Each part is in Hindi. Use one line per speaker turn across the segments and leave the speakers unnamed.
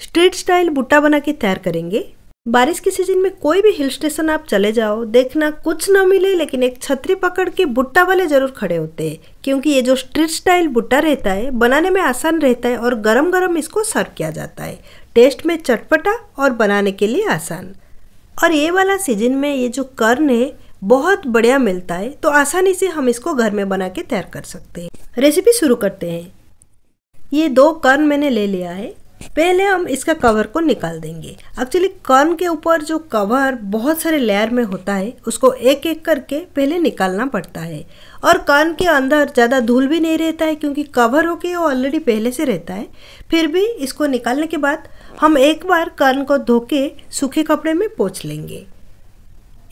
स्ट्रीट स्टाइल बुट्टा बना के तैयार करेंगे बारिश के सीजन में कोई भी हिल स्टेशन आप चले जाओ देखना कुछ न मिले लेकिन एक छतरी पकड़ के बुट्टा वाले जरूर खड़े होते हैं क्योंकि ये जो स्ट्रीट स्टाइल बुट्टा रहता है बनाने में आसान रहता है और गरम गरम इसको सर्व किया जाता है टेस्ट में चटपटा और बनाने के लिए आसान और ये वाला सीजन में ये जो कर्न है बहुत बढ़िया मिलता है तो आसानी से हम इसको घर में बना के तैयार कर सकते हैं रेसिपी शुरू करते हैं ये दो कर्न मैंने ले लिया है पहले हम इसका कवर को निकाल देंगे एक्चुअली कर्न के ऊपर जो कवर बहुत सारे लेयर में होता है उसको एक एक करके पहले निकालना पड़ता है और कर्न के अंदर ज़्यादा धूल भी नहीं रहता है क्योंकि कवर होके वो ऑलरेडी पहले से रहता है फिर भी इसको निकालने के बाद हम एक बार कर्न को धो के सूखे कपड़े में पोछ लेंगे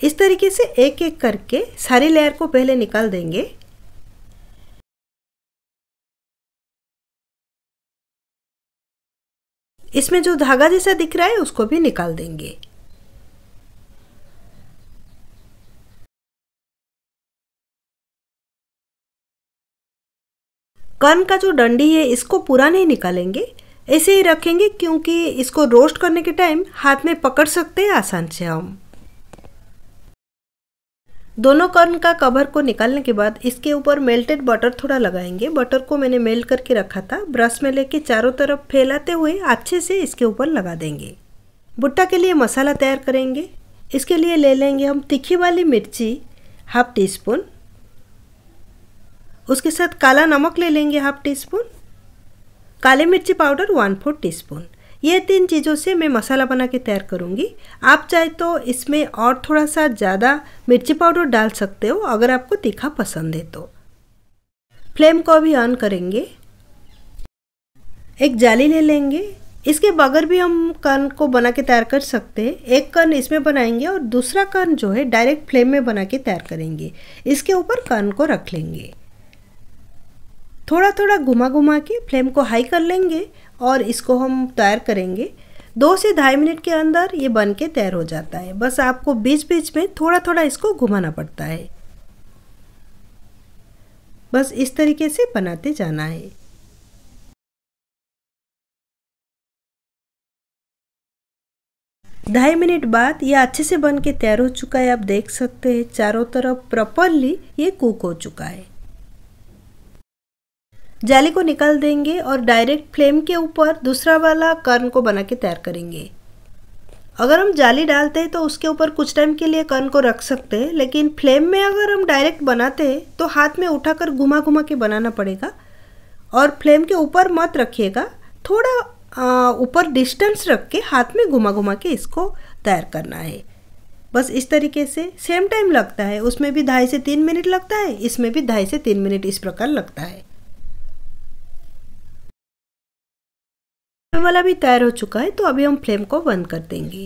इस तरीके से एक एक करके सारे लेयर को पहले निकाल देंगे
इसमें जो धागा जैसा दिख रहा है उसको भी निकाल देंगे
कर्न का जो डंडी है इसको पूरा नहीं निकालेंगे ऐसे ही रखेंगे क्योंकि इसको रोस्ट करने के टाइम हाथ में पकड़ सकते हैं आसान से हम दोनों कर्न का कवर को निकालने के बाद इसके ऊपर मेल्टेड बटर थोड़ा लगाएंगे बटर को मैंने मेल्ट करके रखा था ब्रश में लेके चारों तरफ फैलाते हुए अच्छे से इसके ऊपर लगा देंगे भुट्टा के लिए मसाला तैयार करेंगे इसके लिए ले लेंगे हम तीखी वाली मिर्ची हाफ टी स्पून उसके साथ काला नमक ले लेंगे हाफ टी स्पून काले मिर्ची powder one four teaspoon ये तीन चीज़ों से मैं मसाला बना के तैयार करूँगी आप चाहे तो इसमें और थोड़ा सा ज़्यादा मिर्ची पाउडर डाल सकते हो अगर आपको तीखा पसंद है तो फ्लेम को भी ऑन करेंगे एक जाली ले लेंगे इसके बगैर भी हम कर्न को बना के तैयार कर सकते हैं एक कर्न इसमें बनाएंगे और दूसरा कर्न जो है डायरेक्ट फ्लेम में बना के तैयार करेंगे इसके ऊपर कर्न को रख लेंगे थोड़ा थोड़ा घुमा घुमा के फ्लेम को हाई कर लेंगे और इसको हम तैयार करेंगे दो से ढाई मिनट के अंदर ये बन के तैयार हो जाता है बस आपको बीच बीच में थोड़ा थोड़ा इसको घुमाना पड़ता है बस इस तरीके से बनाते जाना है ढाई मिनट बाद ये अच्छे से बन के तैयार हो चुका है आप देख सकते हैं चारों तरफ प्रॉपरली ये कुक हो चुका है जाली को निकाल देंगे और डायरेक्ट फ्लेम के ऊपर दूसरा वाला कर्न को बना के तैयार करेंगे अगर हम जाली डालते हैं तो उसके ऊपर कुछ टाइम के लिए कर्न को रख सकते हैं लेकिन फ्लेम में अगर हम डायरेक्ट बनाते हैं तो हाथ में उठाकर घुमा घुमा के बनाना पड़ेगा और फ्लेम के ऊपर मत रखिएगा थोड़ा ऊपर डिस्टेंस रख के हाथ में घुमा घुमा के इसको तैयार करना है बस इस तरीके से सेम टाइम लगता है उसमें भी ढाई से तीन मिनट लगता है इसमें भी ढाई से तीन मिनट इस प्रकार लगता है वाला भी तैयार हो चुका है तो अभी हम फ्लेम को बंद कर देंगे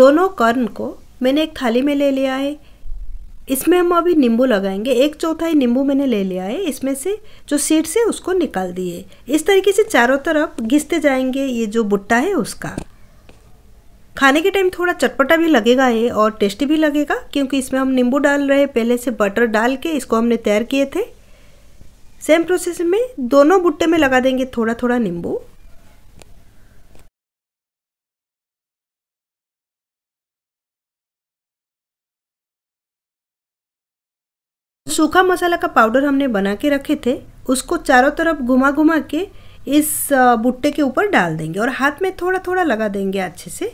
दोनों कर्न को मैंने एक थाली में ले लिया है इसमें हम अभी नींबू लगाएंगे एक चौथाई नींबू मैंने ले लिया है इसमें से जो सीड्स है उसको निकाल दिए इस तरीके से चारों तरफ घिसते जाएंगे ये जो भुट्टा है उसका खाने के टाइम थोड़ा चटपटा भी लगेगा ये और टेस्टी भी लगेगा क्योंकि इसमें हम नींबू डाल रहे पहले से बटर डाल के इसको हमने तैयार किए थे सेम प्रोसेस में दोनों बुट्टे में लगा देंगे थोड़ा थोड़ा
नींबू सूखा
मसाला का पाउडर हमने बना के रखे थे उसको चारों तरफ घुमा घुमा के इस बुट्टे के ऊपर डाल देंगे और हाथ में थोड़ा थोड़ा लगा देंगे अच्छे से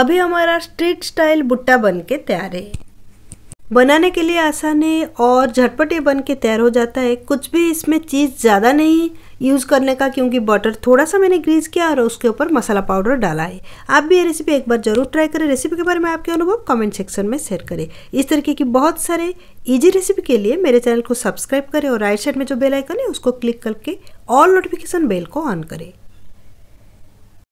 अभी हमारा स्ट्रीट स्टाइल बुट्टा बन के तैयार है बनाने के लिए आसान है और झटपटे बन के तैयार हो जाता है कुछ भी इसमें चीज़ ज़्यादा नहीं यूज़ करने का क्योंकि बटर थोड़ा सा मैंने ग्रीस किया और उसके ऊपर मसाला पाउडर डाला है आप भी ये रेसिपी एक बार ज़रूर ट्राई करें रेसिपी के बारे में आपके अनुभव कमेंट सेक्शन में शेयर करें इस तरीके की बहुत सारे ईजी रेसिपी के लिए मेरे चैनल को सब्सक्राइब करें और राइट साइड में जो बेलाइकन है उसको क्लिक करके ऑल नोटिफिकेशन बेल को ऑन करें